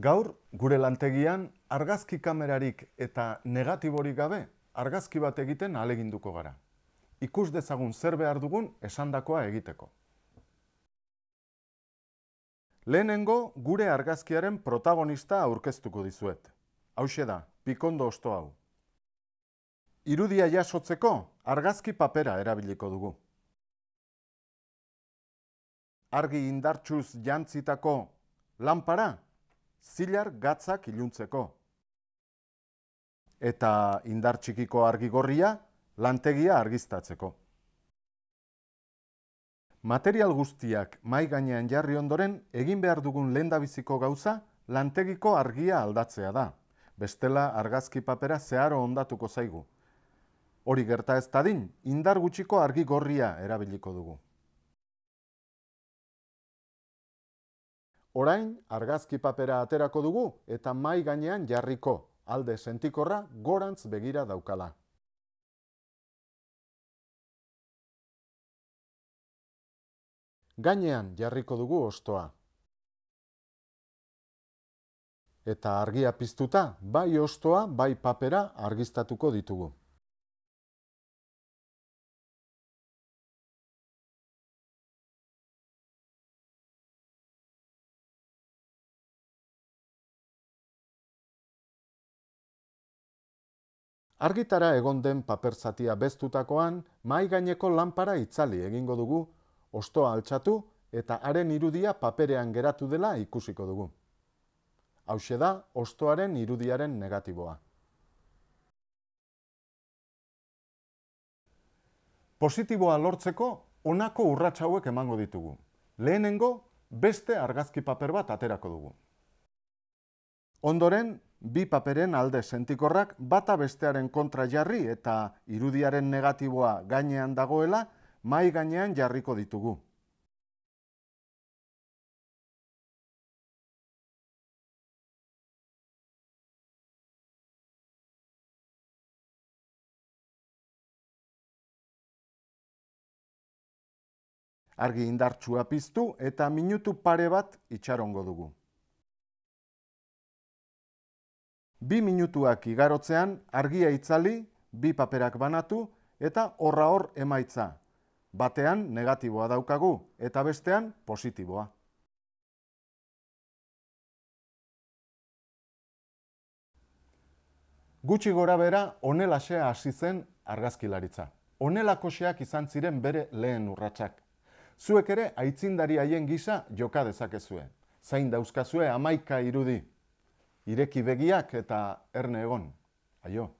Gaur, gure lantegian, argazki kamerarik eta negatiborik gabe, argazki bat egiten aleginduko gara. Ikus dezagun zer behar dugun esandakoa egiteko. Lehenengo, gure argazkiaren protagonista aurkeztuko dizuet. hauxe da, pikondo osto hau. Irudia jasotzeko, argazki papera erabiliko dugu. Argi indartsuz jantzitako lanpara zilar gatzak iluntzeko. Eta indartxikiko argi gorria, lantegia argiztatzeko. Material guztiak mai gainean jarri ondoren, egin behar dugun lehendabiziko gauza, lantegiko argia aldatzea da. Bestela argazki papera zeharo ondatuko zaigu. Hori gerta ez tadin, indar gutxiko argi gorria erabiliko dugu. Orain, argazki papera aterako dugu eta mai gainean jarriko, alde sentikorra gorantz begira daukala. Gainean jarriko dugu ostoa. Eta argia piztuta, bai ostoa, bai papera argistatuko ditugu. Argitara egon den paperzatia bestutakoan, mai gaineko lanpara itzali egingo dugu, ostoa altxatu eta haren irudia paperean geratu dela ikusiko dugu. Hauxe da, ostoaren irudiaren negatiboa. Positiboa lortzeko, honako urratxauek emango ditugu. Lehenengo, beste argazki paper bat aterako dugu. Ondoren, bi paperen alde sentikorrak bata bestearen kontra jarri eta irudiaren negatiboa gainean dagoela mai gainean jarriko ditugu. Argi indartsua piztu eta minutu pare bat itxarongo dugu. bi minutuak igarotzean argia itzali, bi paperak banatu eta horra hor emaitza. Batean negatiboa daukagu eta bestean positiboa. Gutxi gora bera onelaxea hasi zen argazkilaritza. Onelakoxeak izan ziren bere lehen urratsak. Zuek ere aitzindari haien gisa joka dezakezue. Zain dauzkazue amaika irudi ireki begiak eta erne egon. Aio.